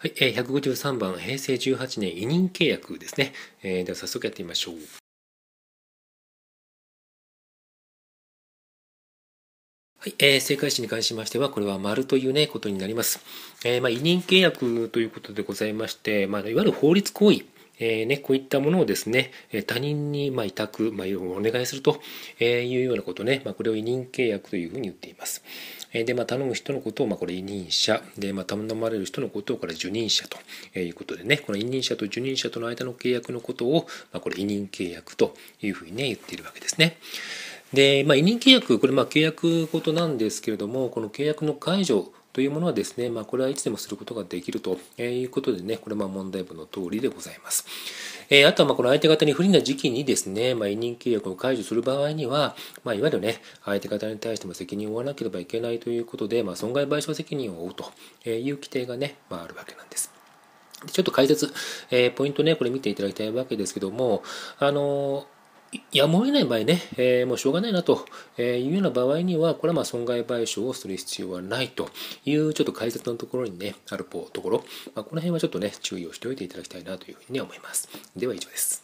はい、153番、平成18年委任契約ですね。えー、では早速やってみましょう。はい、えー、正解詞に関しましては、これは丸というね、ことになります。えー、まあ、委任契約ということでございまして、まあ、いわゆる法律行為。えー、ね、こういったものをですね、他人にま委託、まあ、お願いするというようなことね、まあ、これを委任契約というふうに言っています。で、まあ、頼む人のことを、まこれ委任者、で、ま頼まれる人のことをこれ受任者ということでね、この委任者と受任者との間の契約のことを、まこれ委任契約というふうにね、言っているわけですね。で、まあ、委任契約、これ、まあ、契約ごとなんですけれども、この契約の解除というものはですね、まあ、これはいつでもすることができるということでね、これ、まあ、問題文の通りでございます。えー、あとは、まあ、この相手方に不利な時期にですね、まあ、委任契約を解除する場合には、まあ、いわゆるね、相手方に対しても責任を負わなければいけないということで、まあ、損害賠償責任を負うという規定がね、まあ、あるわけなんです。ちょっと解説、えー、ポイントね、これ見ていただきたいわけですけども、あのーやむを得ない場合ね、えー、もうしょうがないなというような場合には、これはまあ損害賠償をする必要はないというちょっと解説のところにね、あるところ、まあ、この辺はちょっとね、注意をしておいていただきたいなというふうに思います。では以上です。